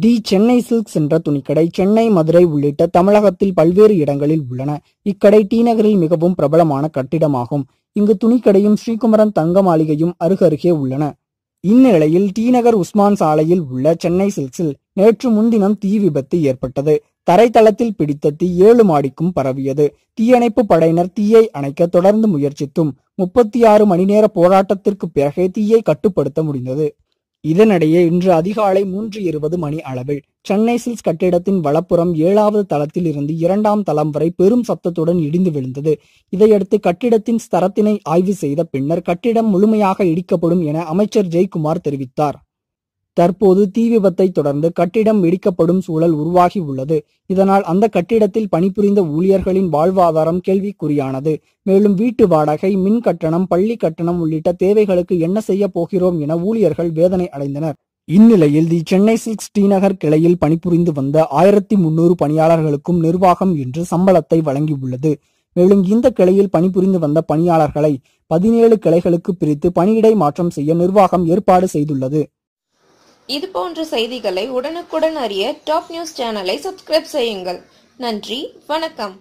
தி Chennai silks என்ற துணிக்கடை சென்னை மதுரை உள்ளிட்ட தமிழகத்தில் பல்வேறு இடங்களில் உள்ளன இக்கடை டி நகரில் மிகவும் பிரபலமான கட்டிடமாகும் இங்கு துணிக்கடையும் ஸ்ரீகுமரன் தங்க மாளிகையும் அருகருகே உள்ளன இந்நிலையில் டி நகர் உஸ்மான் சாலையில் உள்ள சென்னை சில்க்ஸில் நேற்று முன்தினம் தீ விபத்து ஏற்பட்டது தரைத்தளத்தில் பிடித்த தீ ஏழு மாடிக்கும் பரவியது தீயணைப்பு படையினர் தீயை அணைக்க தொடர்ந்து முயற்சித்தும் முப்பத்தி ஆறு மணி நேர போராட்டத்திற்கு பிறகே தீயை கட்டுப்படுத்த முடிந்தது இதனிடையே இன்று அதிகாலை மூன்று இருபது மணி அளவில் சென்னை சில்ஸ் கட்டிடத்தின் வலப்புறம் ஏழாவது தளத்தில் இருந்து இரண்டாம் தளம் வரை பெரும் சத்தத்துடன் இடிந்து விழுந்தது இதையடுத்து கட்டிடத்தின் ஸ்தரத்தினை ஆய்வு செய்த பின்னர் கட்டிடம் முழுமையாக இடிக்கப்படும் என அமைச்சர் ஜெய்குமார் தெரிவித்தார் தற்போது தீ விபத்தை தொடர்ந்து கட்டிடம் இடிக்கப்படும் சூழல் உருவாகி உள்ளது இதனால் அந்த கட்டிடத்தில் பணிபுரிந்த ஊழியர்களின் வாழ்வாதாரம் கேள்விக்குறியானது மேலும் வீட்டு வாடகை மின் கட்டணம் பள்ளி கட்டணம் உள்ளிட்ட தேவைகளுக்கு என்ன செய்ய போகிறோம் என ஊழியர்கள் வேதனை அடைந்தனர் இந்நிலையில் தி சென்னை சில்க்ஸ் ஸ்ரீநகர் கிளையில் பணிபுரிந்து வந்த ஆயிரத்தி முன்னூறு பணியாளர்களுக்கும் நிர்வாகம் இன்று சம்பளத்தை வழங்கியுள்ளது மேலும் இந்த கிளையில் பணிபுரிந்து வந்த பணியாளர்களை பதினேழு கிளைகளுக்கு பிரித்து பணியிடை மாற்றம் செய்ய நிர்வாகம் ஏற்பாடு செய்துள்ளது இது போன்ற செய்திகளை உடனுக்குடன் அறிய டாப் நியூஸ் சேனலை சப்ஸ்கிரைப் செய்யுங்கள் நன்றி வணக்கம்